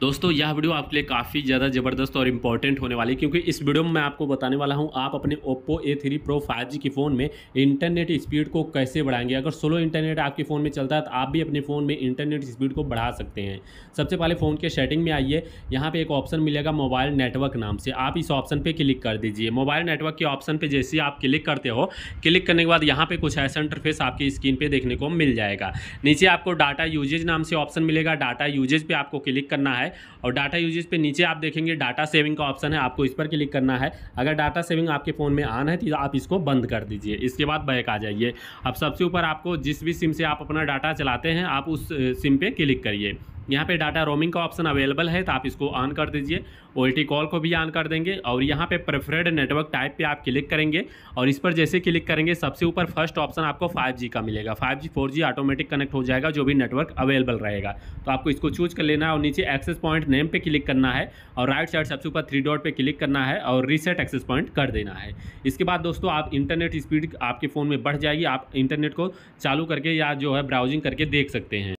दोस्तों यह वीडियो आपके लिए काफ़ी ज़्यादा ज़बरदस्त और इंपॉर्टेंट होने वाली है क्योंकि इस वीडियो में मैं आपको बताने वाला हूं आप अपने Oppo A three pro five G के फ़ोन में इंटरनेट स्पीड को कैसे बढ़ाएंगे अगर स्लो इंटरनेट आपके फ़ोन में चलता है तो आप भी अपने फ़ोन में इंटरनेट स्पीड को बढ़ा सकते हैं सबसे पहले फ़ोन के सेटिंग में आइए यहाँ पर एक ऑप्शन मिलेगा मोबाइल नेटवर्क नाम से आप इस ऑप्शन पर क्लिक कर दीजिए मोबाइल नेटवर्क के ऑप्शन पर जैसे आप क्लिक करते हो क्लिक करने के बाद यहाँ पर कुछ ऐसा इंटरफेस आपकी स्क्रीन पर देखने को मिल जाएगा नीचे आपको डाटा यूजेज नाम से ऑप्शन मिलेगा डाटा यूजेज पर आपको क्लिक करना है है और डाटा यूजेज पे नीचे आप देखेंगे डाटा सेविंग का ऑप्शन है आपको इस पर क्लिक करना है अगर डाटा सेविंग आपके फ़ोन में आना है तो आप इसको बंद कर दीजिए इसके बाद बैक आ जाइए अब सबसे ऊपर आपको जिस भी सिम से आप अपना डाटा चलाते हैं आप उस सिम पर क्लिक करिए यहाँ पे डाटा रोमिंग का ऑप्शन अवेलेबल है तो आप इसको ऑन कर दीजिए ओ कॉल को भी ऑन कर देंगे और यहाँ पे प्रेफरेड नेटवर्क टाइप पे आप क्लिक करेंगे और इस पर जैसे क्लिक करेंगे सबसे ऊपर फर्स्ट ऑप्शन आपको 5G का मिलेगा 5G 4G ऑटोमेटिक कनेक्ट हो जाएगा जो भी नेटवर्क अवेलेबल रहेगा तो आपको इसको चूज कर लेना है और नीचे एक्सेस पॉइंट नेम पर क्लिक करना है और राइट साइड सबसे ऊपर थ्री डॉट पर क्लिक करना है और रीसेट एक्सेस पॉइंट कर देना है इसके बाद दोस्तों आप इंटरनेट स्पीड आपके फ़ोन में बढ़ जाएगी आप इंटरनेट को चालू करके या जो है ब्राउजिंग करके देख सकते हैं